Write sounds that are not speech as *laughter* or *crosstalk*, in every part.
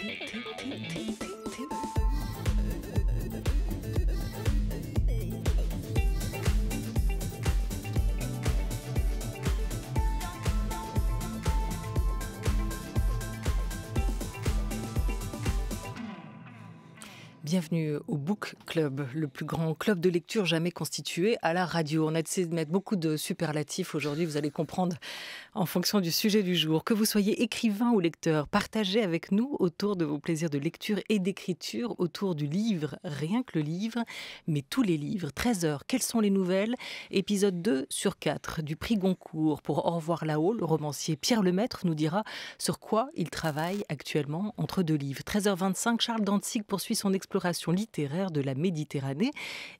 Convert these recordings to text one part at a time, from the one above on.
tick, tick, tick, tick, tick, tick, tick. Bienvenue au Book Club, le plus grand club de lecture jamais constitué à la radio. On a essayé de mettre beaucoup de superlatifs aujourd'hui, vous allez comprendre en fonction du sujet du jour. Que vous soyez écrivain ou lecteur, partagez avec nous autour de vos plaisirs de lecture et d'écriture, autour du livre, rien que le livre, mais tous les livres. 13h, quelles sont les nouvelles Épisode 2 sur 4 du prix Goncourt pour Au revoir là-haut, le romancier Pierre Lemaître nous dira sur quoi il travaille actuellement entre deux livres. 13h25, Charles Dantzig poursuit son exploration littéraire de la Méditerranée.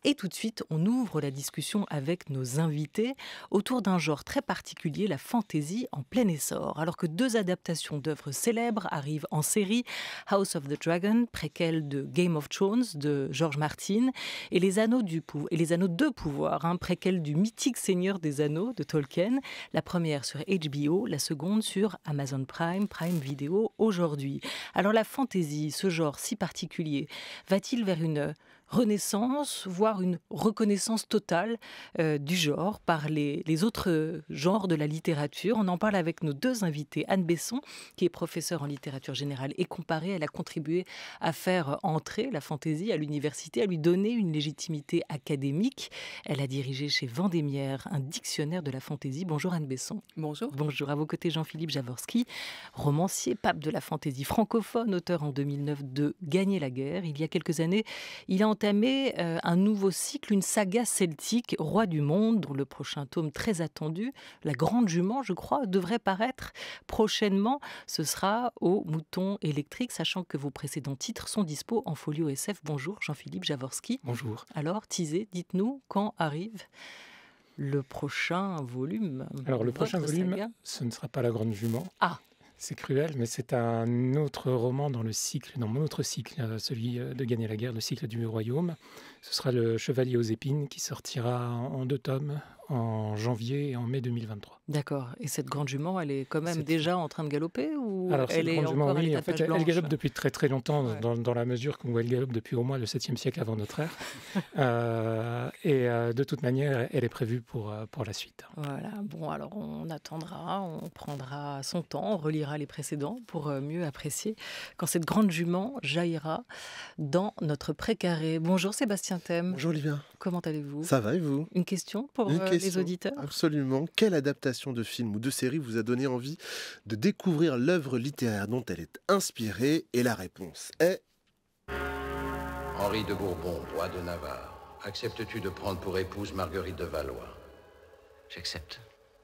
Et tout de suite, on ouvre la discussion avec nos invités autour d'un genre très particulier, la fantaisie en plein essor. Alors que deux adaptations d'œuvres célèbres arrivent en série, House of the Dragon, préquel de Game of Thrones de George Martin, et Les Anneaux, du et les Anneaux de Pouvoir, un hein, du mythique Seigneur des Anneaux de Tolkien, la première sur HBO, la seconde sur Amazon Prime, Prime Video aujourd'hui. Alors la fantaisie, ce genre si particulier, Va-t-il vers une euh, renaissance, voire une reconnaissance totale euh, du genre par les, autres genres de la littérature. On en parle avec nos deux invités. Anne Besson, qui est professeure en littérature générale et comparée, elle a contribué à faire entrer la fantaisie à l'université, à lui donner une légitimité académique. Elle a dirigé chez Vendémiaire un dictionnaire de la fantaisie. Bonjour Anne Besson. Bonjour. Bonjour. À vos côtés, Jean-Philippe Javorski, romancier, pape de la fantaisie francophone, auteur en 2009 de Gagner la guerre. Il y a quelques années, il a entamer euh, un nouveau cycle, une saga celtique, Roi du Monde, dont le prochain tome très attendu, La Grande Jument, je crois, devrait paraître prochainement. Ce sera au moutons électrique, sachant que vos précédents titres sont dispo en folio SF. Bonjour Jean-Philippe Javorski. Bonjour. Alors, teasez, dites-nous quand arrive le prochain volume Alors, le prochain volume, ce ne sera pas La Grande Jument. Ah c'est cruel, mais c'est un autre roman dans le cycle, dans mon autre cycle, euh, celui euh, de Gagner la guerre, le cycle du royaume. Ce sera Le Chevalier aux épines qui sortira en deux tomes en janvier et en mai 2023. D'accord. Et cette grande jument, elle est quand même déjà en train de galoper ou elle est grande jument, oui, en fait, elle, galope depuis très très longtemps, dans, la mesure où elle galope depuis au moins le 7e siècle avant notre ère. *laughs* Euh, et euh, de toute manière, elle est prévue pour, euh, pour la suite. Voilà. Bon, alors on attendra, on prendra son temps, on relira les précédents pour mieux apprécier quand cette grande jument jaillira dans notre précaré. Bonjour Sébastien Thème. Bonjour Olivia. Comment allez-vous Ça va et vous Une question pour vous les auditeurs. Absolument. Quelle adaptation de film ou de série vous a donné envie de découvrir l'œuvre littéraire dont elle est inspirée Et la réponse est... Henri de Bourbon, roi de Navarre, acceptes-tu de prendre pour épouse Marguerite de Valois J'accepte.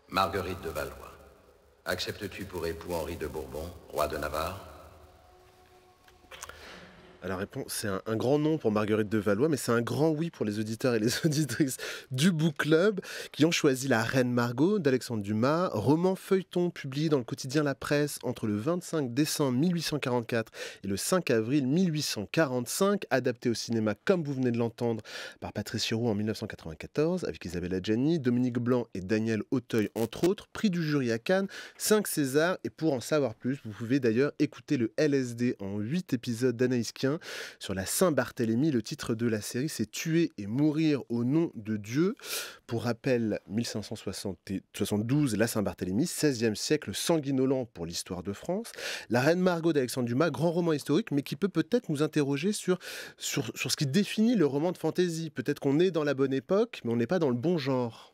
Marguerite de Valois, acceptes-tu pour époux Henri de Bourbon, roi de Navarre réponse. C'est un, grand non pour Marguerite de Valois, mais c'est un grand oui pour les auditeurs et les *laughs* auditrices du Book Club qui ont choisi La Reine Margot d'Alexandre Dumas, roman feuilleton publié dans le quotidien La Presse entre le 25 décembre 1844 et le 5 avril 1845, adapté au cinéma comme vous venez de l'entendre par Patrice en 1994 avec Isabelle Adjani, Dominique Blanc et Daniel Auteuil entre autres, prix du jury à Cannes, 5 Césars et pour en savoir plus, vous pouvez d'ailleurs écouter le LSD en 8 épisodes d'Anaïs Hein. Sur la Saint-Barthélemy, le titre de la série, c'est Tuer et mourir au nom de Dieu. Pour rappel, 1572, la Saint-Barthélemy, 16e siècle sanguinolent pour l'histoire de France. La Reine Margot d'Alexandre Dumas, grand roman historique, mais qui peut peut-être nous interroger sur, sur, sur ce qui définit le roman de fantaisie. Peut-être qu'on est dans la bonne époque, mais on n'est pas dans le bon genre.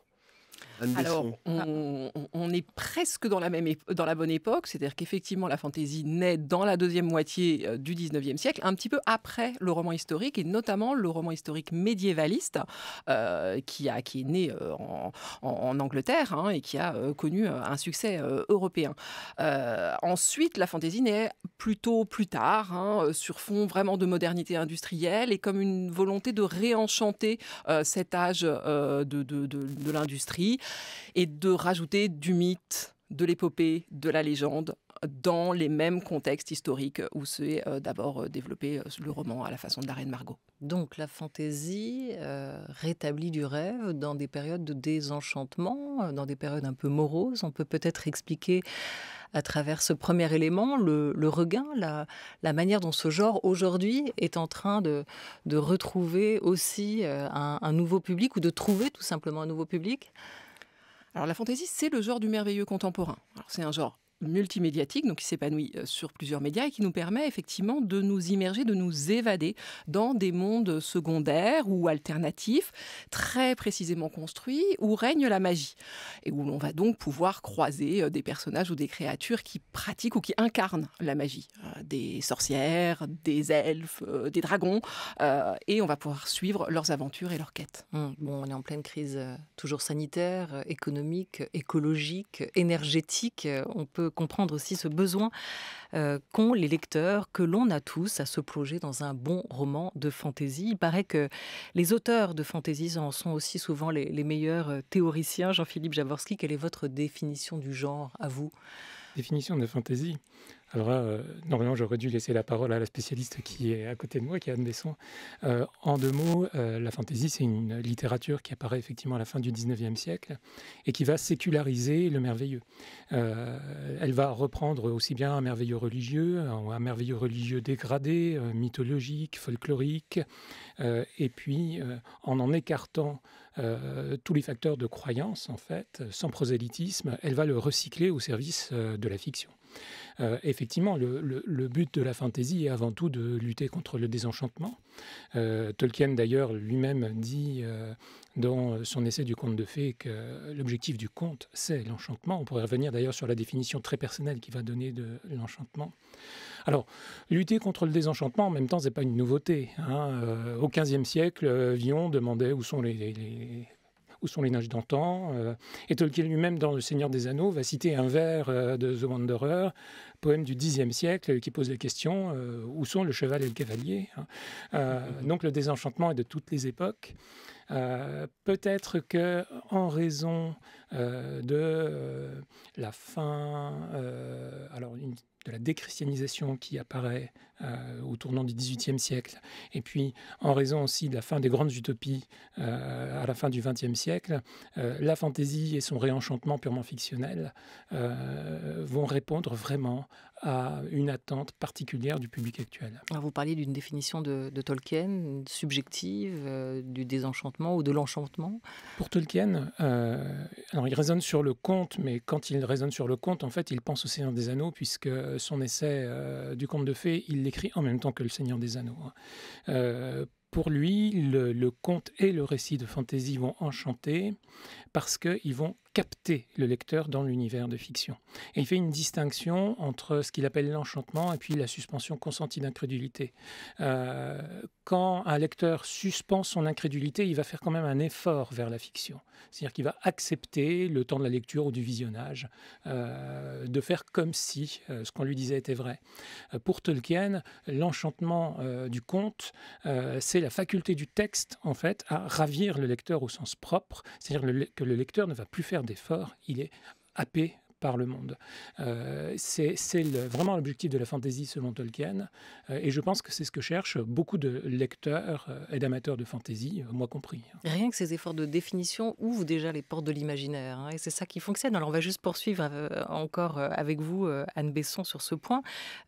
Alors, on, est presque dans la, même dans la bonne époque, c'est-à-dire qu'effectivement, la fantaisie naît dans la deuxième moitié euh, du 19e siècle, un petit peu après le roman historique, et notamment le roman historique médiévaliste, euh, qui, a, qui est né euh, en, Angleterre hein, et qui a connu un succès européen. ensuite, la fantaisie naît plutôt plus tard, hein, sur fond vraiment de modernité industrielle et comme une volonté de réenchanter cet âge de l'industrie et de rajouter du mythe, de l'épopée, de la légende dans les mêmes contextes historiques où s'est euh, d'abord euh, développé euh, le roman à la façon de la Reine Margot. Donc la fantaisie rétablit du rêve dans des périodes de désenchantement, dans des périodes un peu moroses. On peut peut-être expliquer à travers ce premier élément, le, regain, la, manière dont ce genre aujourd'hui est en train de, retrouver aussi un, un, nouveau public ou de trouver tout simplement un nouveau public Alors la fantaisie, c'est le genre du merveilleux contemporain. C'est un genre multimédiatique, donc qui s'épanouit euh, sur plusieurs médias et qui nous permet effectivement de nous immerger, de nous évader dans des mondes secondaires ou alternatifs, très précisément construits, où règne la magie, et où l'on va donc pouvoir croiser euh, des personnages ou des créatures qui pratiquent ou qui incarnent la magie, euh, des sorcières, des elfes, des dragons, et on va pouvoir suivre leurs aventures et leurs quêtes. Mmh, on est en pleine crise toujours sanitaire, économique, écologique, énergétique, on peut comprendre aussi ce besoin euh, qu'ont les lecteurs, que l'on a tous à se plonger dans un bon roman de fantaisie. Il paraît que les auteurs de fantaisie en sont aussi souvent les, meilleurs euh, théoriciens. Jean-Philippe Javorski, quelle est votre définition du genre à vous Définition de fantaisie alors euh, normalement, j'aurais dû laisser la parole à la spécialiste qui est à côté de moi, qui est Anne Besson. Euh, en deux mots, euh, la fantaisie, c'est une littérature qui apparaît effectivement à la fin du 19e siècle et qui va séculariser le merveilleux. elle va reprendre aussi bien un merveilleux religieux, un merveilleux religieux dégradé, mythologique, folklorique, et puis en en écartant tous les facteurs de croyance, en fait, sans prosélytisme, elle va le recycler au service de la fiction. Euh, effectivement, le, but de la fantaisie est avant tout de lutter contre le désenchantement. Euh, Tolkien, d'ailleurs, lui-même dit euh, dans son essai du conte de fées que l'objectif du conte, c'est l'enchantement. On pourrait revenir d'ailleurs sur la définition très personnelle qu'il va donner de l'enchantement. Alors, lutter contre le désenchantement, en même temps, ce n'est pas une nouveauté. Hein. au XVe siècle, Vion demandait où sont les où sont les nages d'antan. Euh, et Tolkien lui-même, dans Le Seigneur des Anneaux, va citer un vers euh, de The Wanderer, poème du Xe siècle, qui pose la question euh, où sont le cheval et le cavalier hein. *laughs* Donc le désenchantement est de toutes les époques. peut-être que en raison de la fin, alors de la déchristianisation qui apparaît euh, au tournant du XVIIIe siècle, et puis en raison aussi de la fin des grandes utopies euh, à la fin du XXe siècle, euh, la fantaisie et son réenchantement purement fictionnel vont répondre vraiment à une attente particulière du public actuel. vous parliez d'une définition de, Tolkien subjective du désenchantement ou de l'enchantement. Pour Tolkien, alors il résonne sur le conte, mais quand il résonne sur le conte, en fait, il pense au Seigneur des Anneaux puisque son essai du conte de fées, il écrit en même temps que Le Seigneur des Anneaux. Hein. Euh, pour lui, le, le, conte et le récit de fantaisie vont enchanter parce qu'ils vont capter le lecteur dans l'univers de fiction. Et il fait une distinction entre ce qu'il appelle l'enchantement et puis la suspension consentie d'incrédulité. Euh, quand un lecteur suspend son incrédulité, il va faire quand même un effort vers la fiction. C'est-à-dire qu'il va accepter, le temps de la lecture ou du visionnage, euh, de faire comme si euh, ce qu'on lui disait était vrai. pour Tolkien, l'enchantement du conte, c'est la faculté du texte, en fait, à ravir le lecteur au sens propre, c'est-à-dire que le lecteur ne va plus faire d'effort, d'efforts, il est happé par le monde. Euh, c'est vraiment l'objectif de la fantaisie selon Tolkien, euh, et je pense que c'est ce que cherchent beaucoup de lecteurs euh, et d'amateurs de fantaisie, moi compris. Hein. Rien que ces efforts de définition ouvrent déjà les portes de l'imaginaire, hein, et c'est ça qui fonctionne. Alors on va juste poursuivre encore avec vous, Anne Besson, sur ce point.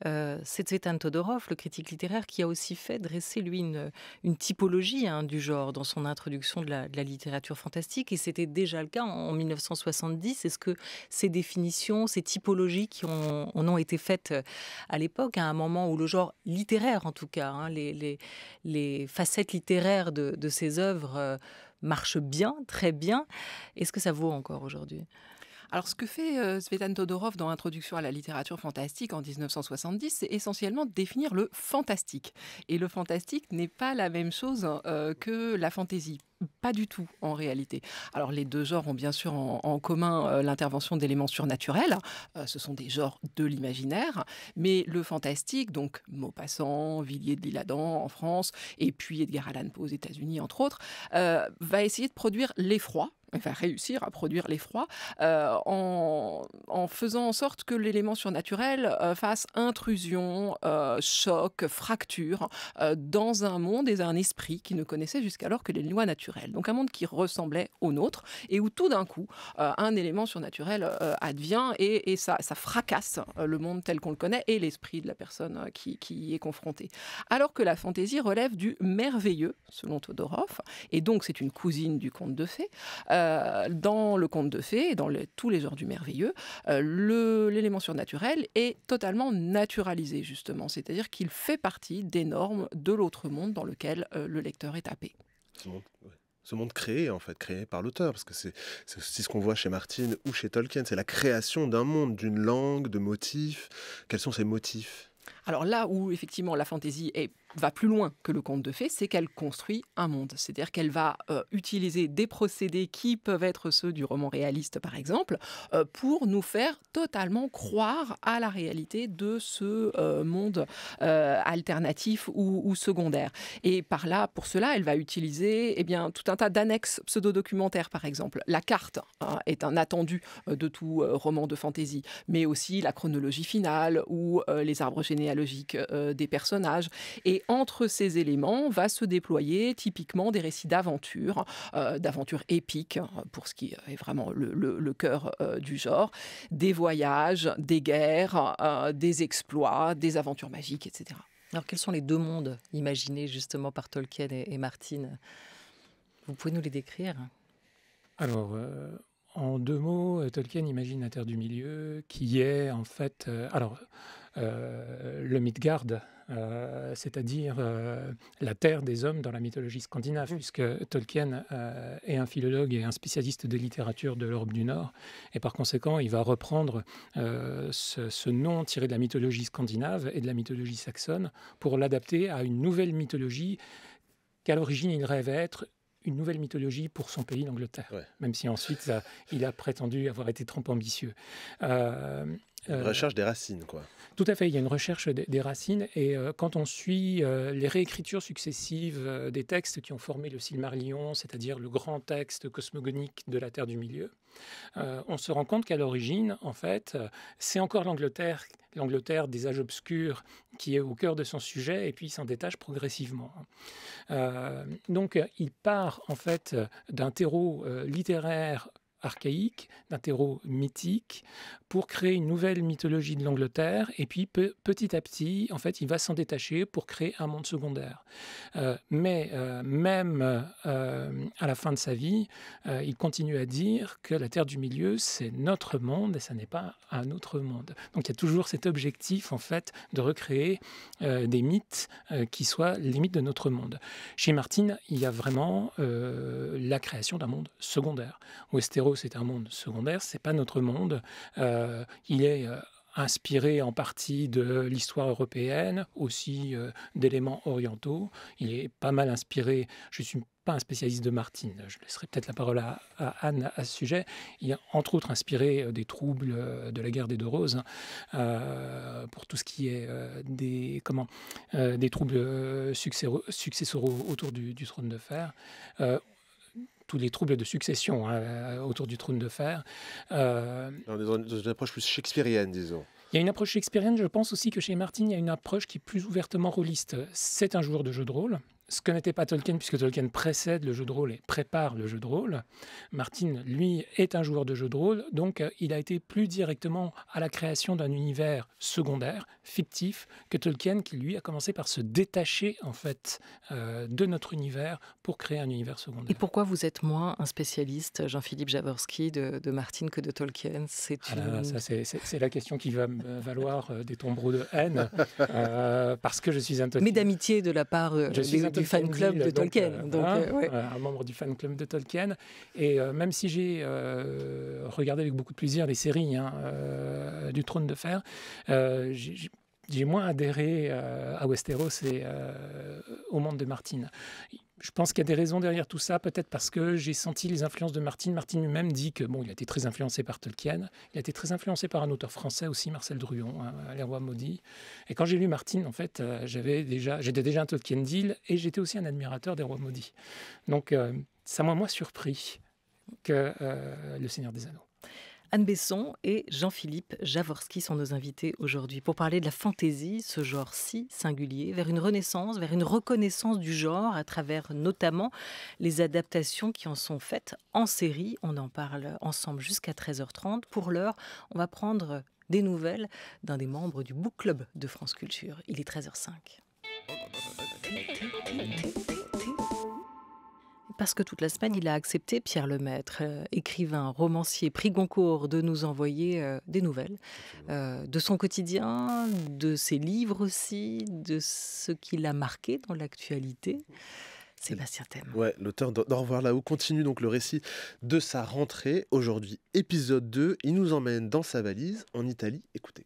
Euh, c'est Todorov, le critique littéraire, qui a aussi fait dresser, lui, une, une typologie hein, du genre dans son introduction de la, littérature fantastique, et c'était déjà le cas en, 1970. Est-ce que ces définitions ces typologies qui ont, ont été faites euh, à l'époque, hein, à un moment où le genre littéraire, en tout cas, hein, les, facettes littéraires de, ces œuvres euh, marchent bien, très bien. Est-ce que ça vaut encore aujourd'hui alors ce que fait euh, Svetan Todorov dans Introduction à la littérature fantastique en 1970, c'est essentiellement définir le fantastique. Et le fantastique n'est pas la même chose hein, euh, que la fantaisie pas du tout en réalité. Alors les deux genres ont bien sûr en, commun euh, l'intervention d'éléments surnaturels, hein. ce sont des genres de l'imaginaire, mais le fantastique, donc Maupassant, Villiers de l'Isle-Adam en France, et puis Edgar Allan Poe aux États-Unis entre autres, va essayer de produire l'effroi, va réussir à produire l'effroi euh, en, faisant en sorte que l'élément surnaturel euh, fasse intrusion, euh, choc, fracture dans un monde et un esprit qui ne connaissait jusqu'alors que les lois naturelles. Donc un monde qui ressemblait au nôtre et où tout d'un coup un élément surnaturel advient et, ça, fracasse le monde tel qu'on le connaît et l'esprit de la personne qui, qui, y est confrontée. Alors que la fantaisie relève du merveilleux, selon Todorov, et donc c'est une cousine du conte de fées. Euh, dans le conte de fées et dans tous les genres du merveilleux, euh, l'élément surnaturel est totalement naturalisé, justement. C'est-à-dire qu'il fait partie des normes de l'autre monde dans lequel euh, le lecteur est tapé. ce monde créé en fait, créé par l'auteur, parce que c'est ce qu'on voit chez Martine ou chez Tolkien, c'est la création d'un monde, d'une langue, de motifs. Quels sont ces motifs alors là où effectivement la fantaisie est va plus loin que le conte de fées, c'est qu'elle construit un monde. C'est-à-dire qu'elle va euh, utiliser des procédés qui peuvent être ceux du roman réaliste, par exemple, euh, pour nous faire totalement croire à la réalité de ce euh, monde alternatif ou, secondaire. Et par là, pour cela, elle va utiliser eh bien, tout un tas d'annexes pseudo-documentaires, par exemple. La carte hein, est un attendu de tout roman de fantaisie, mais aussi la chronologie finale ou les arbres généalogiques des personnages. Et entre ces éléments va se déployer typiquement des récits d'aventures, euh, d'aventures épiques, hein, pour ce qui est vraiment le, cœur euh, du genre, des voyages, des guerres, euh, des exploits, des aventures magiques, etc. Alors quels sont les deux mondes imaginés justement par Tolkien et, Martine Vous pouvez nous les décrire Alors, en deux mots, Tolkien imagine la Terre du Milieu, qui est en fait... alors, euh, le Midgard, euh, c'est-à-dire euh, la terre des hommes dans la mythologie scandinave, mm. puisque Tolkien est un philologue et un spécialiste de littérature de l'Europe du Nord, et par conséquent, il va reprendre ce, nom tiré de la mythologie scandinave et de la mythologie saxonne pour l'adapter à une nouvelle mythologie qu'à l'origine il rêvait être une nouvelle mythologie pour son pays, l'Angleterre, même si ensuite il a prétendu avoir été trop ambitieux. Euh, une recherche des racines, quoi. Tout à fait, il y a une recherche des racines. Et euh, quand on suit euh, les réécritures successives des textes qui ont formé le Silmarillion, c'est-à-dire le grand texte cosmogonique de la Terre du Milieu, on se rend compte qu'à l'origine, en fait, c'est encore l'Angleterre l'Angleterre des âges obscurs qui est au cœur de son sujet et puis s'en détache progressivement. donc il part en fait d'un terreau littéraire archaïque, d'un terreau mythique, pour créer une nouvelle mythologie de l'Angleterre. Et puis petit à petit, en fait, il va s'en détacher pour créer un monde secondaire. Euh, mais euh, même euh, à la fin de sa vie, il continue à dire que la Terre du Milieu, c'est notre monde et ça n'est pas un autre monde. Donc il y a toujours cet objectif, en fait, de recréer des mythes qui soient les mythes de notre monde. Chez Martine, il y a vraiment la création d'un monde secondaire. Westeros c'est un monde secondaire, c'est pas notre monde. Euh, il est euh, inspiré en partie de l'histoire européenne, aussi euh, d'éléments orientaux. Il est pas mal inspiré, je ne suis pas un spécialiste de Martine, je laisserai peut-être la parole à, Anne à ce sujet. Il est entre autres inspiré des troubles de la guerre des deux roses, hein. pour tout ce qui est des, comment, des troubles successoraux autour du, du, trône de fer tous les troubles de succession hein, euh, autour du trône de fer. Euh, dans une approche plus shakespearienne, disons. Il y a une approche shakespearienne, je pense aussi que chez Martin, il y a une approche qui est plus ouvertement rôliste. C'est un joueur de jeu de rôle, ce que n'était pas Tolkien, puisque Tolkien précède le jeu de rôle et prépare le jeu de rôle. Martin, lui, est un joueur de jeu de rôle, donc euh, il a été plus directement à la création d'un univers secondaire, fictif, que Tolkien, qui lui a commencé par se détacher en fait euh, de notre univers pour créer un univers secondaire. Et pourquoi vous êtes moins un spécialiste, Jean-Philippe Jaworski, de, Martin que de Tolkien ah C'est la question qui va me valoir euh, des tombereaux de haine, parce que je suis un Tolkien. Mais d'amitié de la part je fan club de Tolkien. Euh, euh, euh, un membre du fan club de Tolkien. Et même si j'ai regardé avec beaucoup de plaisir les séries hein, du Trône de Fer, j'ai moins adhéré à Westeros et au monde de Martine je pense qu'il y a des raisons derrière tout ça, peut-être parce que j'ai senti les influences de Martine. Martine lui-même dit que bon, il a été très influencé par Tolkien, il a été très influencé par un auteur français aussi, Marcel Druon, hein, Les Rois Maudits. Et quand j'ai lu Martine, en fait, euh, j'avais déjà, j'étais déjà un Tolkien deal et j'étais aussi un admirateur des Rois Maudits. Donc euh, ça m'a moins surpris que euh, Le Seigneur des Anneaux. Anne Besson et Jean-Philippe Javorski sont nos invités aujourd'hui pour parler de la fantaisie, ce genre si singulier, vers une renaissance, vers une reconnaissance du genre à travers notamment les adaptations qui en sont faites en série. On en parle ensemble jusqu'à 13h30. Pour l'heure, on va prendre des nouvelles d'un des membres du Book Club de France Culture. Il est 13h05 parce que toute la semaine, il a accepté, Pierre Lemaître, euh, écrivain, romancier, prix Goncourt, de nous envoyer euh, des nouvelles euh, de son quotidien, de ses livres aussi, de ce qu'il a marqué dans l'actualité. C'est Sébastien Thème. Ouais, l'auteur d'En revoir là-haut continue donc le récit de sa rentrée. Aujourd'hui, épisode 2, il nous emmène dans sa valise en Italie. Écoutez.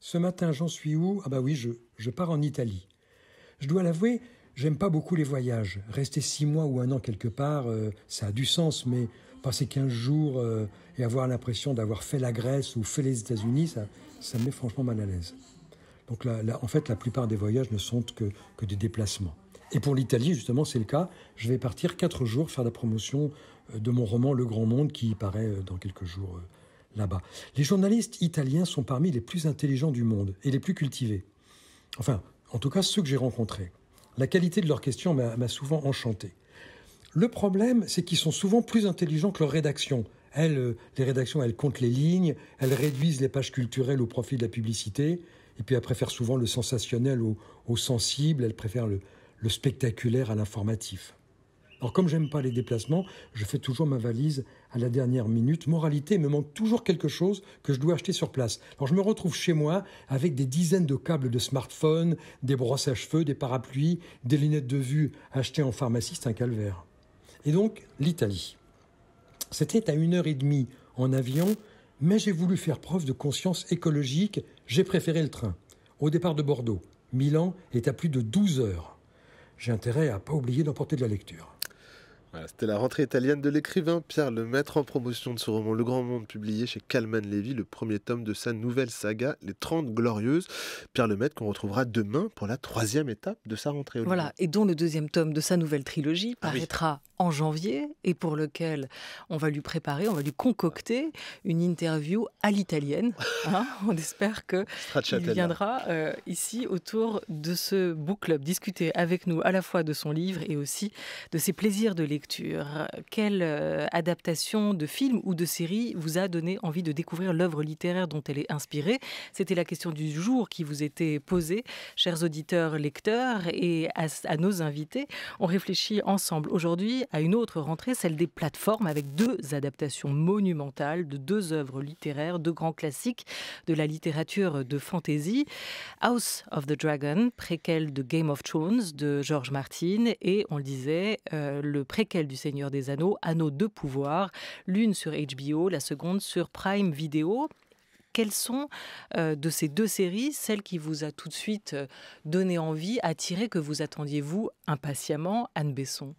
Ce matin, j'en suis où Ah bah oui, je, je pars en Italie. Je dois l'avouer, J'aime pas beaucoup les voyages. Rester six mois ou un an quelque part, euh, ça a du sens, mais passer 15 jours euh, et avoir l'impression d'avoir fait la Grèce ou fait les États-Unis, ça, ça me met franchement mal à l'aise. Donc là, là, en fait, la plupart des voyages ne sont que, que des déplacements. Et pour l'Italie, justement, c'est le cas. Je vais partir quatre jours faire la promotion euh, de mon roman Le Grand Monde qui paraît dans quelques jours là-bas. Les journalistes italiens sont parmi les plus intelligents du monde et les plus cultivés. Enfin, en tout cas, ceux que j'ai rencontrés. La qualité de leurs questions m'a souvent enchanté. Le problème, c'est qu'ils sont souvent plus intelligents que leurs rédactions. Euh, les rédactions, elles comptent les lignes, elles réduisent les pages culturelles au profit de la publicité, et puis elles préfèrent souvent le sensationnel au, sensible, elles préfèrent le spectaculaire à l'informatif. Alors comme j'aime pas les déplacements, je fais toujours ma valise à la dernière minute. Moralité, il me manque toujours quelque chose que je dois acheter sur place. Alors je me retrouve chez moi avec des dizaines de câbles de smartphone, des brosses à cheveux, des parapluies, des lunettes de vue achetées en pharmacie, c'est un calvaire. Et donc l'Italie. C'était à une heure et demie en avion, mais j'ai voulu faire preuve de conscience écologique, j'ai préféré le train. Au départ de Bordeaux, Milan est à plus de 12 heures. J'ai intérêt à pas oublier d'emporter de la lecture c'était la rentrée italienne de l'écrivain Pierre Lemaître en promotion de ce roman Le Grand Monde, publié chez Calman Levy, le premier tome de sa nouvelle saga Les 30 Glorieuses. Pierre Lemaître qu'on retrouvera demain pour la troisième étape de sa rentrée. Voilà, et dont le deuxième tome de sa nouvelle trilogie ah paraîtra en janvier et pour lequel on va lui préparer, on va lui concocter une interview à l'italienne. *laughs* Hein. on espère que viendra euh, ici autour de ce book club discuter avec nous à la fois de son livre et aussi de ses plaisirs de lecture quelle euh, adaptation de film ou de série vous a donné envie de découvrir l'œuvre littéraire dont elle est inspirée C'était la question du jour qui vous était posée, chers auditeurs, lecteurs et à, nos invités. On réfléchit ensemble aujourd'hui à une autre rentrée, celle des plateformes, avec deux adaptations monumentales de deux œuvres littéraires, deux grands classiques de la littérature de fantasy, House of the Dragon, préquel de Game of Thrones de George Martin, et on le disait, euh, le préquel quelle du Seigneur des Anneaux, Anneaux de pouvoir, l'une sur HBO, la seconde sur Prime Video quelles sont euh, de ces deux séries celle qui vous a tout de suite euh, donné envie, attiré, que vous attendiez vous impatiemment, Anne Besson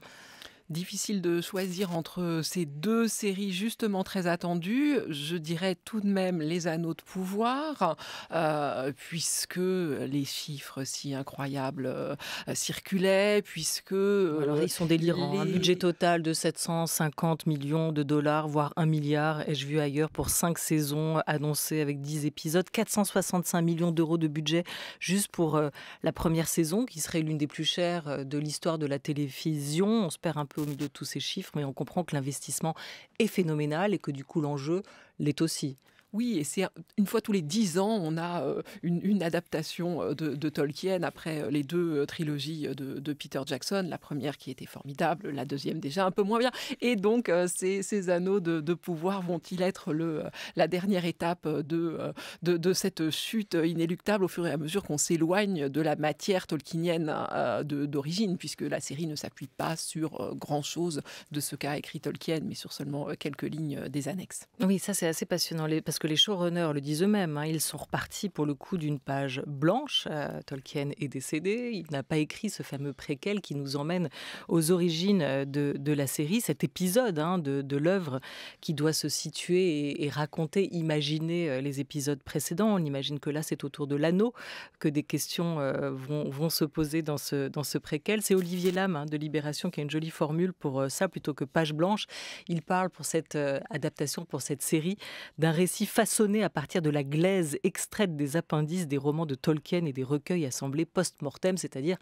Difficile de choisir entre ces deux séries justement très attendues. Je dirais tout de même Les Anneaux de pouvoir, euh, puisque les chiffres si incroyables euh, circulaient, puisque... Alors, euh, ils sont délirants. Un hein. budget total de 750 millions de dollars, voire un milliard, ai-je vu ailleurs, pour cinq saisons annoncées avec dix épisodes. 465 millions d'euros de budget juste pour la première saison, qui serait l'une des plus chères de l'histoire de la télévision. On se perd un peu au milieu de tous ces chiffres, mais on comprend que l'investissement est phénoménal et que du coup l'enjeu l'est aussi. Oui, et c'est une fois tous les dix ans, on a euh, une, adaptation euh, de, Tolkien après euh, les deux trilogies de, Peter Jackson, la première qui était formidable, la deuxième déjà un peu moins bien. Et donc, ces, ces anneaux de, pouvoir vont-ils être le, la dernière étape de, de, cette chute inéluctable au fur et à mesure qu'on s'éloigne de la matière tolkienienne hein, d'origine, puisque la série ne s'appuie pas sur grand-chose de ce qu'a écrit Tolkien, mais sur seulement quelques lignes des annexes. Oui, ça c'est assez passionnant que les showrunners le disent eux-mêmes, hein, ils sont repartis pour le coup d'une page blanche. Euh, Tolkien est décédé, il n'a pas écrit ce fameux préquel qui nous emmène aux origines euh, de, la série, cet épisode hein, de, de l'œuvre qui doit se situer et, raconter, imaginer euh, les épisodes précédents. On imagine que là, c'est autour de l'anneau que des questions vont, se poser dans ce, dans ce préquel. C'est Olivier Lame hein, de Libération qui a une jolie formule pour ça, plutôt que page blanche. Il parle pour cette adaptation, pour cette série, d'un récit Façonné à partir de la glaise extraite des appendices des romans de Tolkien et des recueils assemblés post-mortem, c'est-à-dire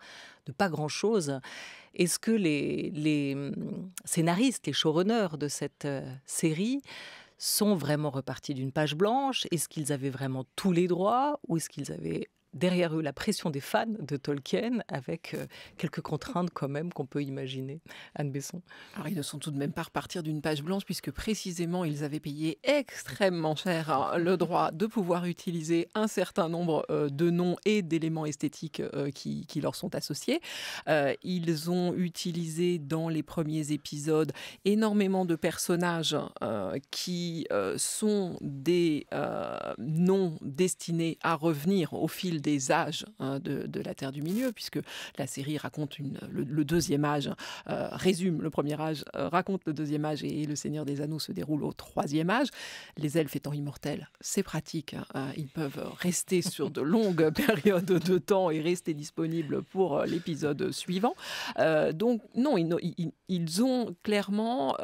de pas grand-chose. Est-ce que les, mm, scénaristes, les showrunners de cette euh, série sont vraiment repartis d'une page blanche Est-ce qu'ils avaient vraiment tous les droits ou est-ce qu'ils avaient derrière eux la pression des fans de Tolkien avec euh, quelques contraintes quand même qu'on peut imaginer. Anne Besson. Alors ils ne sont tout de même pas repartir d'une page blanche puisque précisément ils avaient payé extrêmement cher hein, le droit de pouvoir utiliser un certain nombre euh, de noms et d'éléments esthétiques euh, qui, leur sont associés. ils ont utilisé dans les premiers épisodes énormément de personnages qui sont des noms destinés à revenir au fil des âges hein, de, la Terre du Milieu, puisque la série raconte le, deuxième âge, euh, résume le premier âge, euh, raconte le deuxième âge et, le Seigneur des Anneaux se déroule au troisième âge. Les elfes étant immortels, c'est pratique. Hein, euh, ils peuvent rester sur de longues *laughs* périodes de temps et rester disponibles pour l'épisode suivant. donc non, ils, ont clairement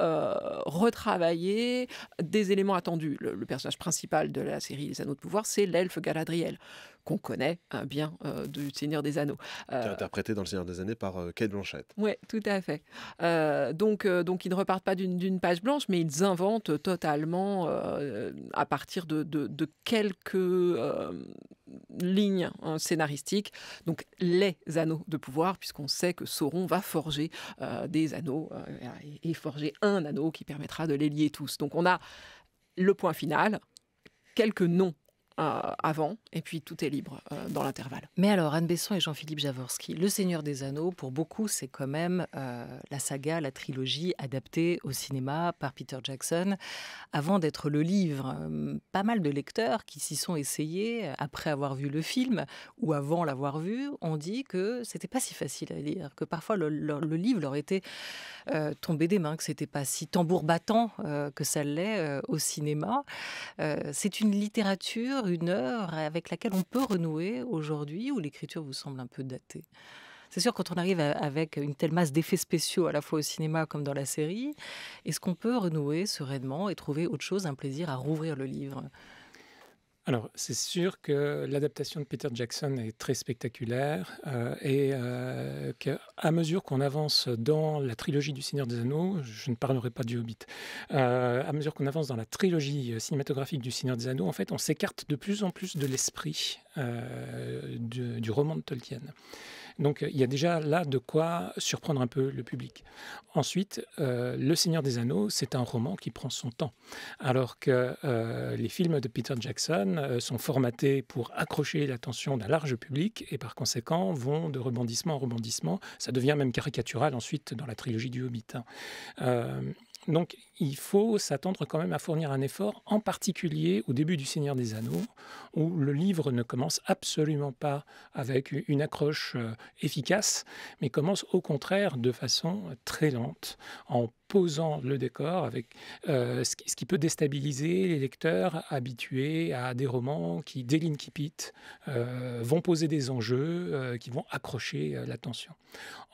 retravaillé des éléments attendus. Le, le personnage principal de la série Les Anneaux de pouvoir, c'est l'elfe Galadriel qu'on connaît hein, bien euh, du Seigneur des Anneaux. Euh, interprété dans le Seigneur des Anneaux par euh, Kate Blanchette. Oui, tout à fait. Euh, donc, donc ils ne repartent pas d'une page blanche, mais ils inventent totalement à partir de, quelques lignes hein, scénaristiques, donc les anneaux de pouvoir, puisqu'on sait que Sauron va forger des anneaux et forger un anneau qui permettra de les lier tous. Donc on a le point final, quelques noms euh, avant, et puis tout est libre euh, dans l'intervalle. Mais alors, Anne Besson et Jean-Philippe Javorski, Le Seigneur des Anneaux, pour beaucoup, c'est quand même euh, la saga, la trilogie adaptée au cinéma par Peter Jackson, avant d'être le livre. Pas mal de lecteurs qui s'y sont essayés après avoir vu le film ou avant l'avoir vu ont dit que c'était pas si facile à lire, que parfois le, livre leur était tombé des mains, que c'était pas si tambour battant que ça l'est au cinéma. c'est une littérature une heure avec laquelle on peut renouer aujourd'hui, où l'écriture vous semble un peu datée c'est sûr, quand on arrive avec une telle masse d'effets spéciaux, à la fois au cinéma comme dans la série, est-ce qu'on peut renouer sereinement et trouver autre chose, un plaisir à rouvrir le livre alors, c'est sûr que l'adaptation de Peter Jackson est très spectaculaire euh, et euh, qu'à mesure qu'on avance dans la trilogie du Seigneur des Anneaux, je ne parlerai pas du Hobbit, euh, à mesure qu'on avance dans la trilogie cinématographique du Seigneur des Anneaux, en fait, on s'écarte de plus en plus de l'esprit du, roman de Tolkien. Donc euh, il y a déjà là de quoi surprendre un peu le public. Ensuite, euh, Le Seigneur des Anneaux, c'est un roman qui prend son temps, alors que euh, les films de Peter Jackson sont formatés pour accrocher l'attention d'un large public et par conséquent vont de rebondissement en rebondissement. Ça devient même caricatural ensuite dans la trilogie du Hobbit. Hein. donc il faut s'attendre quand même à fournir un effort, en particulier au début du Seigneur des Anneaux, où le livre ne commence absolument pas avec une accroche euh, efficace, mais commence au contraire de façon très lente, en posant le décor avec euh, ce, qui, peut déstabiliser les lecteurs habitués à des romans qui, dès qui euh, vont poser des enjeux qui vont accrocher l'attention.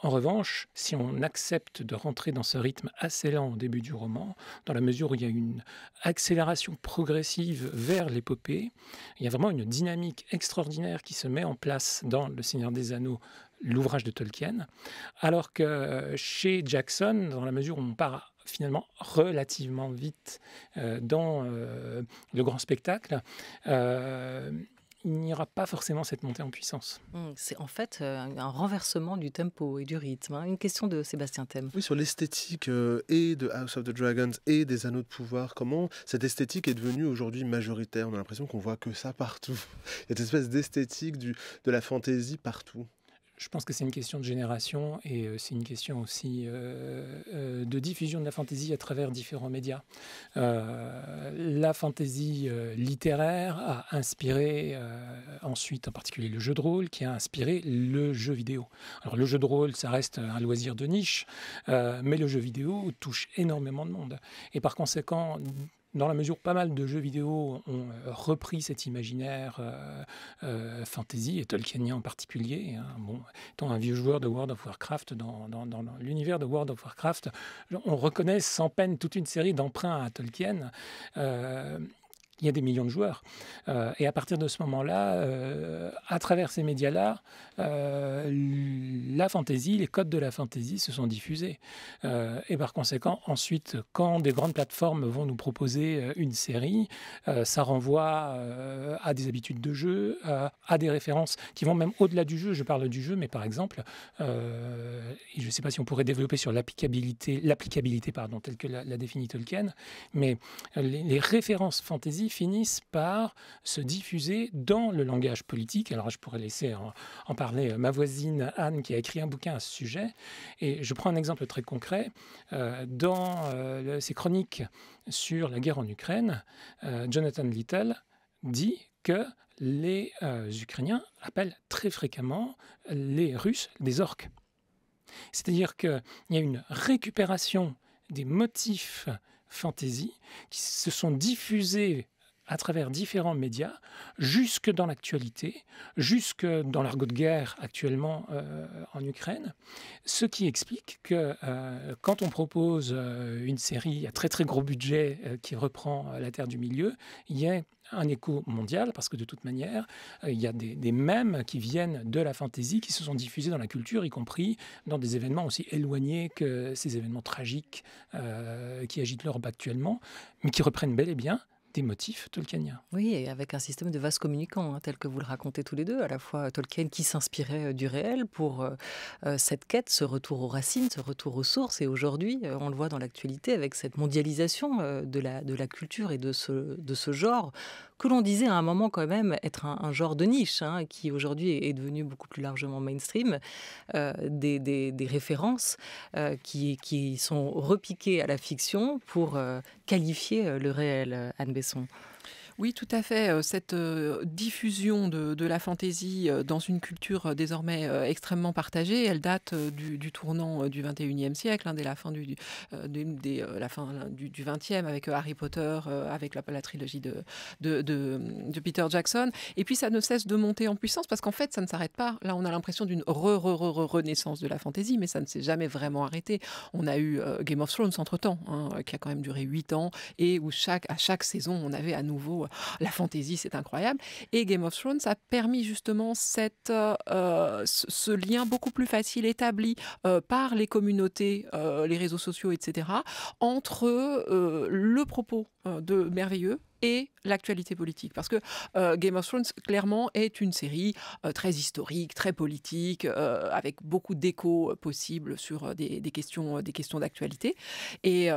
En revanche, si on accepte de rentrer dans ce rythme assez lent au début du roman, dans la mesure où il y a une accélération progressive vers l'épopée. Il y a vraiment une dynamique extraordinaire qui se met en place dans Le Seigneur des Anneaux, l'ouvrage de Tolkien, alors que euh, chez Jackson, dans la mesure où on part finalement relativement vite euh, dans euh, le grand spectacle, il n'y aura pas forcément cette montée en puissance. Hum, c'est en fait euh, un renversement du tempo et du rythme. Hein. Une question de Sébastien Thème. Oui, sur l'esthétique euh, et de House of the Dragons et des Anneaux de Pouvoir, comment cette esthétique est devenue aujourd'hui majoritaire On a l'impression qu'on voit que ça partout. *laughs* Cette espèce d'esthétique de la fantaisie partout je pense que c'est une question de génération et euh, c'est une question aussi euh, euh, de diffusion de la fantaisie à travers différents médias. la fantaisie littéraire a inspiré ensuite, en particulier le jeu de rôle, qui a inspiré le jeu vidéo. Alors le jeu de rôle, ça reste un loisir de niche, mais le jeu vidéo touche énormément de monde. Et par conséquent, dans la mesure où pas mal de jeux vidéo ont euh, repris cet imaginaire euh, euh, fantasy, et Tolkienien en particulier, hein. bon, étant un vieux joueur de World of Warcraft, dans, l'univers de World of Warcraft, on reconnaît sans peine toute une série d'emprunts à Tolkien il y a des millions de joueurs. Euh, et à partir de ce moment-là, euh, à travers ces médias-là, euh, la fantasy, les codes de la fantaisie se sont diffusés. et par conséquent, ensuite, quand des grandes plateformes vont nous proposer une série, ça renvoie à des habitudes de jeu, à des références qui vont même au-delà du jeu. Je parle du jeu, mais par exemple, je ne sais pas si on pourrait développer sur l'applicabilité, l'applicabilité pardon, telle que la, définit Tolkien, mais les, références fantasy finissent par se diffuser dans le langage politique. Alors je pourrais laisser en, parler euh, ma voisine Anne qui a écrit un bouquin à ce sujet. Et je prends un exemple très concret. Euh, dans euh, ses chroniques sur la guerre en Ukraine, Jonathan Little dit que les Ukrainiens appellent très fréquemment les Russes des orques. C'est-à-dire qu'il y a une récupération des motifs fantaisie qui se sont diffusés à travers différents médias, jusque dans l'actualité, jusque dans l'argot de guerre actuellement euh, en Ukraine, ce qui explique que euh, quand on propose euh, une série à très très gros budget qui reprend la Terre du Milieu, il y a un écho mondial, parce que de toute manière, il y a des, des mèmes qui viennent de la fantaisie, qui se sont diffusés dans la culture, y compris dans des événements aussi éloignés que ces événements tragiques qui agitent l'Europe actuellement, mais qui reprennent bel et bien motifs Oui, et avec un système de vases communicants, hein, tel que vous le racontez tous les deux, à la fois euh, Tolkien qui s'inspirait euh, du réel pour euh, cette quête, ce retour aux racines, ce retour aux sources, et aujourd'hui, on le voit dans l'actualité avec cette mondialisation de, la, culture et de ce, genre, que l'on disait à un moment quand même être un, genre de niche, hein, qui aujourd'hui est devenu beaucoup plus largement mainstream, des, références qui, qui, sont repiquées à la fiction pour qualifier le réel, Anne Besson son, oui, tout à fait. Cette diffusion de, la fantaisie dans une culture désormais extrêmement partagée, elle date du, tournant du 21e siècle, hein, dès la fin du, la fin du, 20e, avec Harry Potter, avec la, trilogie de, de, Peter Jackson. Et puis ça ne cesse de monter en puissance parce qu'en fait, ça ne s'arrête pas. Là, on a l'impression d'une re, re, renaissance de la fantaisie, mais ça ne s'est jamais vraiment arrêté. On a eu Game of Thrones entre-temps, hein, qui a quand même duré huit ans, et où chaque, à chaque saison, on avait à nouveau la fantaisie, c'est incroyable. Et Game of Thrones a permis justement cette, euh, ce lien beaucoup plus facile établi euh, par les communautés, euh, les réseaux sociaux, etc., entre le propos de merveilleux et l'actualité politique. Parce que euh, Game of Thrones, clairement, est une série euh, très historique, très politique, euh, avec beaucoup d'échos possibles sur des, questions des questions d'actualité. Et,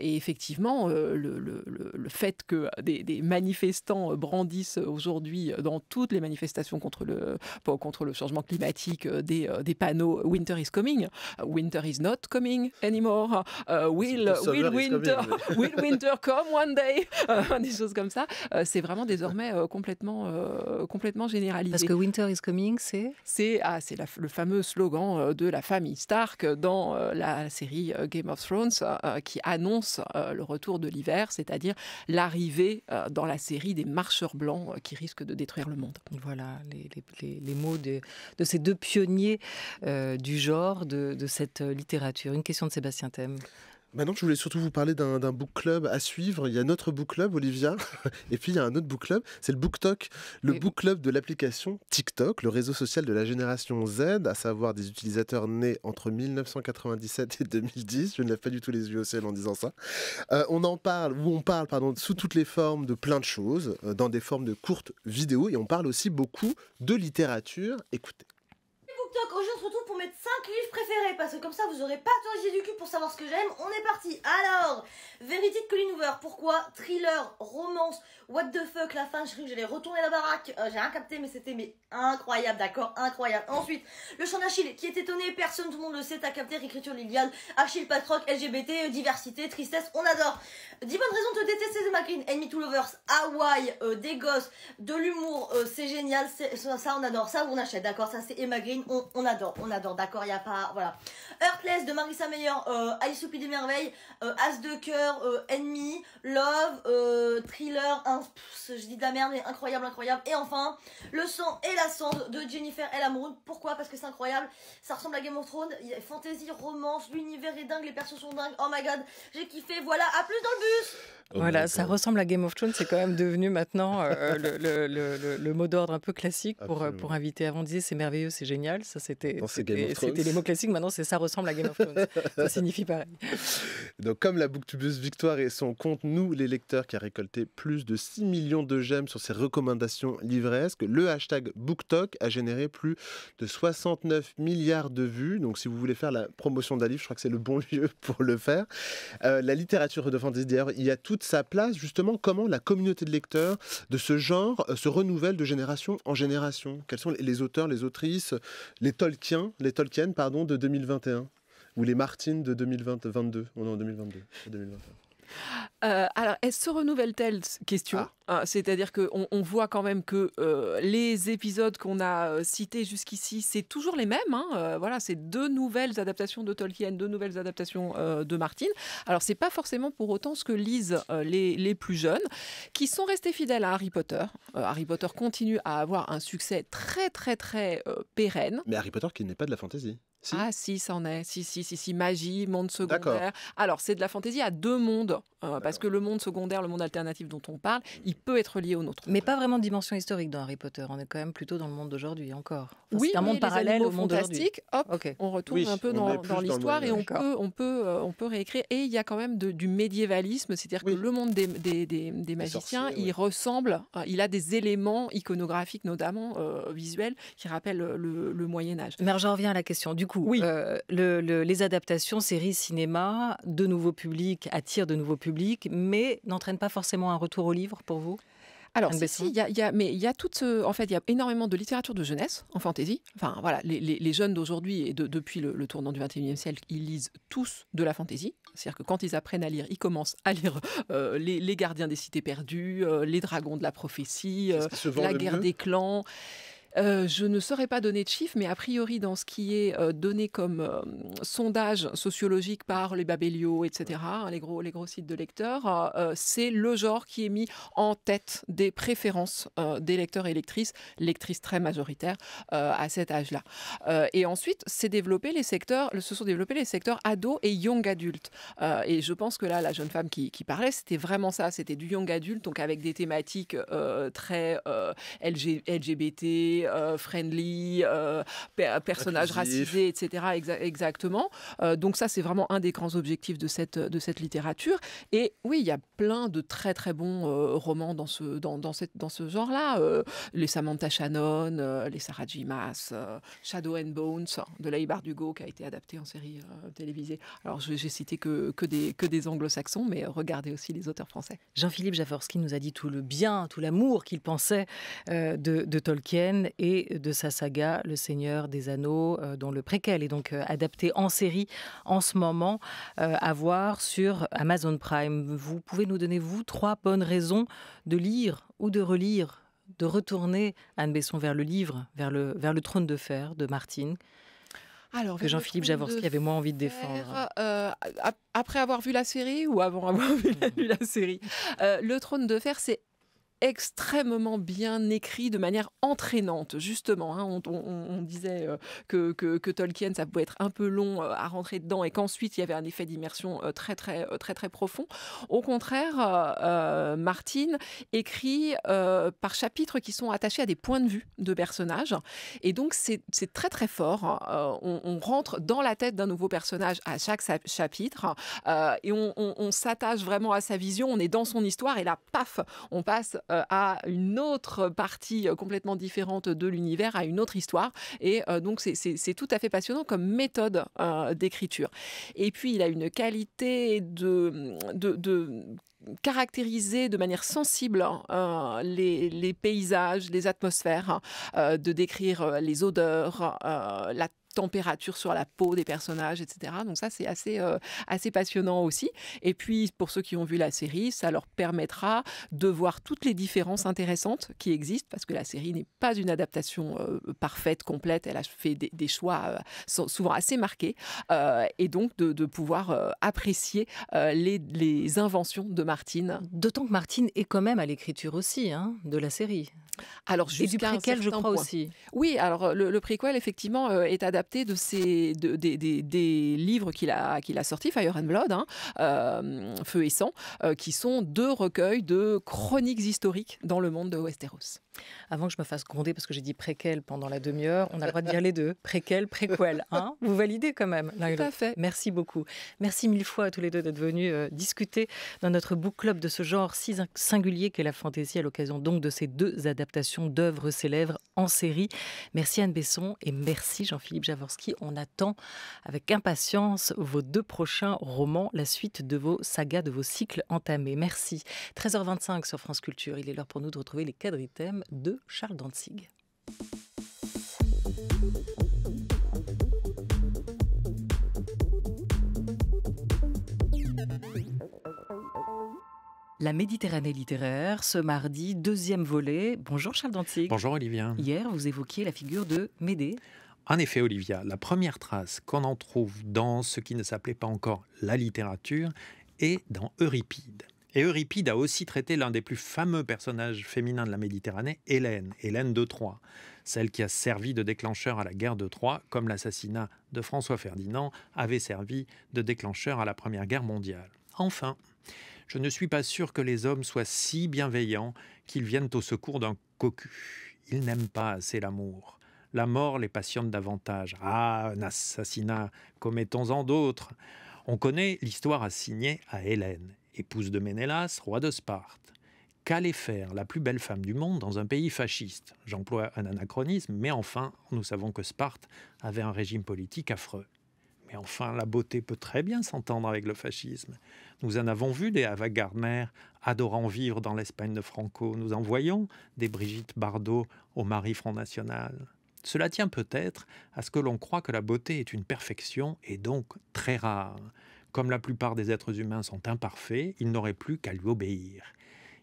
effectivement, le, fait que des, manifestants brandissent aujourd'hui dans toutes les manifestations contre le, contre le changement climatique des, panneaux Winter is coming, Winter is not coming anymore, will, winter, *laughs* winter come one day, *laughs* comme ça. Euh, c'est vraiment désormais euh, complètement, euh, complètement généralisé. Parce que Winter is Coming, c'est C'est ah, le fameux slogan de la famille Stark dans la série Game of Thrones qui annonce le retour de l'hiver, c'est-à-dire l'arrivée dans la série des marcheurs blancs qui risquent de détruire le monde. Voilà les, mots de, ces deux pionniers du genre, de, de cette littérature. Une question de Sébastien Thème. Maintenant, je voulais surtout vous parler d'un book club à suivre. Il y a notre book club, Olivia, *laughs* et puis il y a un autre book club, c'est le BookTok, le book club de l'application TikTok, le réseau social de la génération Z, à savoir des utilisateurs nés entre 1997 et 2010. Je ne lève pas du tout les yeux au ciel en disant ça. Euh, on en parle, ou on parle, pardon, sous toutes les formes de plein de choses, euh, dans des formes de courtes vidéos, et on parle aussi beaucoup de littérature. Écoutez. BookTok, aujourd'hui, on retrouve mettre 5 livres préférés parce que comme ça vous aurez pas de du cul pour savoir ce que j'aime. On est parti. Alors, Vérité de Colin Hoover, pourquoi Thriller, romance, what the fuck, la fin, je crois que j'allais retourner la baraque. Euh, j'ai rien capté mais c'était mais incroyable, d'accord, incroyable. Ensuite, le chant d'Achille qui est étonné, personne, tout le monde le sait, t'as capté, réécriture Liliane, Achille Patroc, LGBT, euh, diversité, tristesse, on adore. 10 bonnes raisons de détester Emma Green. Enemy to Lovers, Hawaii, euh, des gosses, de l'humour, c'est génial, ça, ça on adore, ça on achète, d'accord, ça c'est Emma Green, on adore, on adore d'accord, il n'y a pas. Voilà. Heartless de Marissa Meyer, euh, au pays des Merveilles, euh, As de Cœur, euh, Enemy, Love, euh, Thriller, un, je dis de la merde, mais incroyable, incroyable. Et enfin, Le sang et la cendre de Jennifer El Pourquoi Parce que c'est incroyable, ça ressemble à Game of Thrones, il y a fantasy, romance, l'univers est dingue, les personnages sont dingues, oh my god, j'ai kiffé, voilà, à plus dans le bus oh voilà, ça ressemble à Game of Thrones, c'est quand même devenu maintenant euh, le, mot d'ordre un peu classique pour, pour inviter avant de dire c'est merveilleux, c'est génial, ça c'était c'était les mots classiques. Maintenant, c'est ça ressemble à Game of Thrones. *laughs* ça signifie pareil. Donc, comme la Booktubeuse Victoire et son compte, nous, les lecteurs, qui a récolté plus de 6 millions de j'aime sur ses recommandations livresques, le hashtag BookTok a généré plus de 69 milliards de vues. Donc, si vous voulez faire la promotion d'un livre, je crois que c'est le bon *laughs* lieu pour le faire. Euh, la littérature de fantasy, d'ailleurs, il y a toute sa place. Justement, comment la communauté de lecteurs de ce genre euh, se renouvelle de génération en génération Quels sont les auteurs, les autrices, les Tolkien, les Tolkien pardon, de 2021 ou les Martins de 2022. On est en 2022. 2021. Euh, alors, elle se renouvelle-t-elle Question. Ah. Ah, c'est-à-dire qu'on on voit quand même que euh, les épisodes qu'on a euh, cités jusqu'ici, c'est toujours les mêmes. Hein, voilà, c'est deux nouvelles adaptations de Tolkien, deux nouvelles adaptations de Martin. Alors, c'est pas forcément pour autant ce que lisent les, les, plus jeunes, qui sont restés fidèles à Harry Potter. Harry Potter continue à avoir un succès très, très, très pérenne. Mais Harry Potter qui n'est pas de la fantaisie. Ah si, ça en est. Si, si, si, si, magie, monde secondaire. Alors, c'est de la fantaisie à deux mondes, euh, parce que le monde secondaire, le monde alternatif dont on parle, mmh. il peut être lié au nôtre. Mais pas vraiment de dimension historique dans Harry Potter. On est quand même plutôt dans le monde d'aujourd'hui encore. oui, un monde parallèle au monde fantastique. Hop, on retourne un peu dans, l'histoire et on peut, euh, on peut, réécrire. Et il y a quand même du médiévalisme, c'est-à-dire que le monde des, magiciens, il ressemble, euh, il a des éléments iconographiques notamment visuels qui rappellent le, Moyen Âge. Mais j'en reviens à la question. Oui. Euh, les adaptations, séries, cinéma, de nouveaux publics, attirent de nouveaux publics, mais n'entraînent pas forcément un retour au livre pour vous alors, si, mais il y a en fait, il y a énormément de littérature de jeunesse en fantasy. Enfin, voilà, les, jeunes d'aujourd'hui et depuis le, tournant du 21e siècle, ils lisent tous de la fantasy. C'est-à-dire que quand ils apprennent à lire, ils commencent à lire euh, les, Gardiens des Cités Perdues, euh, les Dragons de la Prophétie, la Guerre des Clans. Euh, je ne saurais pas donner de chiffres, mais a priori, dans ce qui est euh, donné comme euh, sondage sociologique par les Babelio, etc., hein, les, gros, les gros sites de lecteurs, c'est le genre qui est mis en tête des préférences des lecteurs et lectrices, lectrices très majoritaires à cet âge-là. et ensuite, développé les secteurs, se sont développés les secteurs ados et young adultes. et je pense que là, la jeune femme qui, qui parlait, c'était vraiment ça, c'était du young adulte, donc avec des thématiques très LGBT, euh, friendly, euh, personnages racisés etc. exactement. Euh, donc ça, c'est vraiment un des grands objectifs de cette, de cette littérature. Et oui, il y a plein de très très bons romans dans ce, dans, dans cette, dans ce genre-là. les Samantha Shannon, les Sarah Shadow and Bones de Laïbar Dugo qui a été adapté en série télévisée. Alors j'ai cité que, que des, que des anglo-saxons, mais regardez aussi les auteurs français. Jean-Philippe Jaforski nous a dit tout le bien, tout l'amour qu'il pensait de, de, Tolkien et de sa saga Le Seigneur des Anneaux, euh, dont le préquel est donc euh, adapté en série en ce moment, euh, à voir sur Amazon Prime. Vous pouvez nous donner, vous, trois bonnes raisons de lire ou de relire, de retourner Anne Besson vers le livre, vers le, vers le trône de fer de Martine alors, que Jean-Philippe Javorski avait moins envie de défendre. après avoir vu la série ou avant *laughs* avoir vu la, mmh. série Le trône de fer, c'est extrêmement bien écrit de manière entraînante, justement. Hein. on, disait euh, que, que, Tolkien, ça pouvait être un peu long euh, à rentrer dedans et qu'ensuite il y avait un effet d'immersion euh, très, très, très, très profond. Au contraire, Martine écrit par chapitres qui sont attachés à des points de vue de personnages. Et donc, c'est très, très fort. Hein. on, on, rentre dans la tête d'un nouveau personnage à chaque chapitre et on s'attache vraiment à sa vision. On est dans son histoire et là, paf, on passe euh, à une autre partie euh, complètement différente de l'univers, à une autre histoire. Et euh, donc, c'est tout à fait passionnant comme méthode d'écriture. Et puis, il a une qualité de, caractériser de manière sensible hein, les, paysages, les atmosphères, hein, de décrire les odeurs, la température sur la peau des personnages, etc. Donc ça, c'est assez, euh, assez passionnant aussi. Et puis, pour ceux qui ont vu la série, ça leur permettra de voir toutes les différences intéressantes qui existent, parce que la série n'est pas une adaptation euh, parfaite, complète. Elle a fait des, choix euh, souvent assez marqués. et donc, de, pouvoir apprécier les, inventions de Martine. D'autant que Martine est quand même à l'écriture aussi hein, de la série. Alors, et du je crois aussi. Oui, alors le, le préquel, effectivement, euh, est adapté de des livres qu'il a, qu'il a sortis, Fire and Blood, hein, euh, Feu et Sang, euh, qui sont deux recueils de chroniques historiques dans le monde de Westeros. Avant que je me fasse gronder parce que j'ai dit préquel pendant la demi-heure, on a le droit de dire les deux, préquel, préquel. *laughs* Hein Vous validez quand même. Tout à fait. Merci beaucoup. Merci mille fois à tous les deux d'être venus euh, discuter dans notre book club de ce genre si singulier qu'est la fantaisie à l'occasion donc de ces deux adaptations d'œuvres célèbres en série. Merci Anne Besson et merci Jean-Philippe Javorski. On attend avec impatience vos deux prochains romans, la suite de vos sagas, de vos cycles entamés. Merci. 13h25 sur France Culture. Il est l'heure pour nous de retrouver les quadrithèmes de Charles Danzig. La Méditerranée littéraire, ce mardi, deuxième volet. Bonjour Charles Dantzig. Bonjour Olivia. Hier, vous évoquiez la figure de Médée. En effet, Olivia, la première trace qu'on en trouve dans ce qui ne s'appelait pas encore la littérature est dans Euripide. Et Euripide a aussi traité l'un des plus fameux personnages féminins de la Méditerranée, Hélène, Hélène de Troie, celle qui a servi de déclencheur à la guerre de Troie, comme l'assassinat de François Ferdinand avait servi de déclencheur à la Première Guerre mondiale. Enfin, je ne suis pas sûr que les hommes soient si bienveillants qu'ils viennent au secours d'un cocu. Ils n'aiment pas assez l'amour. La mort les passionne davantage. Ah, un assassinat, commettons-en d'autres. On connaît l'histoire assignée à Hélène épouse de Ménélas, roi de Sparte. Qu'allait faire la plus belle femme du monde dans un pays fasciste J'emploie un anachronisme, mais enfin, nous savons que Sparte avait un régime politique affreux. Mais enfin, la beauté peut très bien s'entendre avec le fascisme. Nous en avons vu des Ava Gardner adorant vivre dans l'Espagne de Franco. Nous en voyons des Brigitte Bardot au mari Front National. Cela tient peut-être à ce que l'on croit que la beauté est une perfection et donc très rare. Comme la plupart des êtres humains sont imparfaits, il n'aurait plus qu'à lui obéir.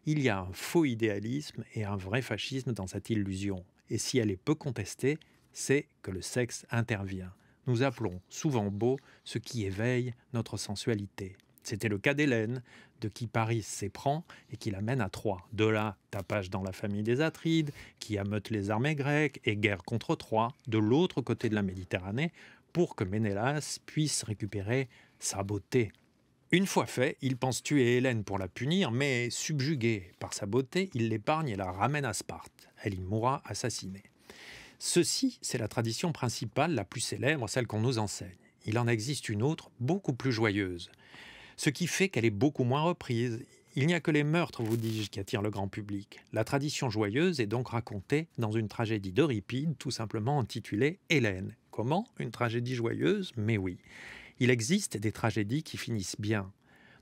Il y a un faux idéalisme et un vrai fascisme dans cette illusion. Et si elle est peu contestée, c'est que le sexe intervient. Nous appelons souvent beau ce qui éveille notre sensualité. C'était le cas d'Hélène, de qui Paris s'éprend et qui l'amène à Troie. De là, tapage dans la famille des Atrides, qui ameute les armées grecques et guerre contre Troie, de l'autre côté de la Méditerranée, pour que Ménélas puisse récupérer sa beauté. Une fois fait, il pense tuer Hélène pour la punir, mais subjugué par sa beauté, il l'épargne et la ramène à Sparte. Elle y mourra assassinée. Ceci, c'est la tradition principale, la plus célèbre, celle qu'on nous enseigne. Il en existe une autre, beaucoup plus joyeuse. Ce qui fait qu'elle est beaucoup moins reprise. Il n'y a que les meurtres, vous dis-je, qui attirent le grand public. La tradition joyeuse est donc racontée dans une tragédie d'Euripide, tout simplement intitulée Hélène. Comment Une tragédie joyeuse Mais oui. Il existe des tragédies qui finissent bien.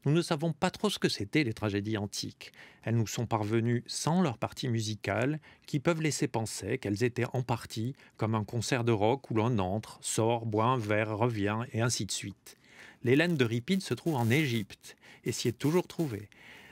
Nous ne savons pas trop ce que c'était les tragédies antiques. Elles nous sont parvenues sans leur partie musicale, qui peuvent laisser penser qu'elles étaient en partie comme un concert de rock où l'on entre, sort, boit un verre, revient, et ainsi de suite. L'Hélène Ripide se trouve en Égypte, et s'y est toujours trouvée.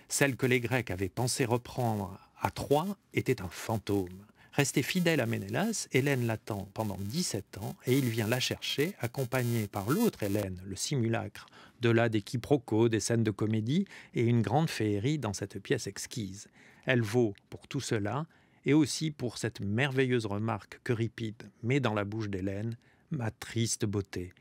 Celle que les Grecs avaient pensé reprendre à Troie était un fantôme. Restée fidèle à Ménélas, Hélène l'attend pendant 17 ans et il vient la chercher, accompagné par l'autre Hélène, le simulacre, de là des quiproquos, des scènes de comédie et une grande féerie dans cette pièce exquise. Elle vaut, pour tout cela, et aussi pour cette merveilleuse remarque que Ripide met dans la bouche d'Hélène, ma triste beauté.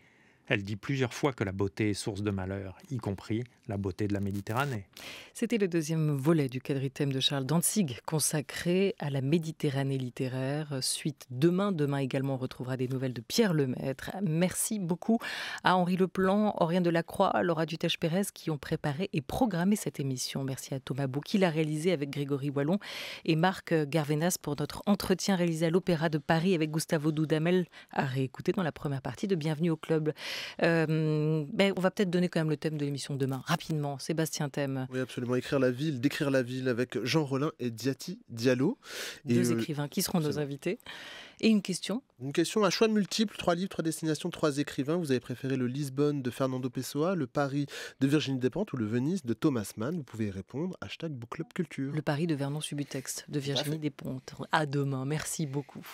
Elle dit plusieurs fois que la beauté est source de malheur, y compris la beauté de la Méditerranée. C'était le deuxième volet du quadritème de Charles Danzig, consacré à la Méditerranée littéraire. Suite demain. Demain également, on retrouvera des nouvelles de Pierre Lemaître. Merci beaucoup à Henri Leplan, Aurien Delacroix, Laura Dutèche-Pérez qui ont préparé et programmé cette émission. Merci à Thomas Bou qui l'a réalisé avec Grégory Wallon et Marc Garvenas pour notre entretien réalisé à l'Opéra de Paris avec Gustavo Doudamel à réécouter dans la première partie de Bienvenue au Club. Euh, ben, on va peut-être donner quand même le thème de l'émission demain. Sébastien Thème. Oui, absolument. Écrire la ville, décrire la ville avec Jean Rollin et Diati Diallo. Et Deux euh, écrivains qui seront nos invités. Et une question Une question à choix multiples. trois livres, trois destinations, trois écrivains. Vous avez préféré le Lisbonne de Fernando Pessoa, le Paris de Virginie Despentes ou le Venise de Thomas Mann Vous pouvez y répondre, hashtag Book Club Culture. Le Paris de Vernon Subutex de Virginie Despentes. À demain, merci beaucoup.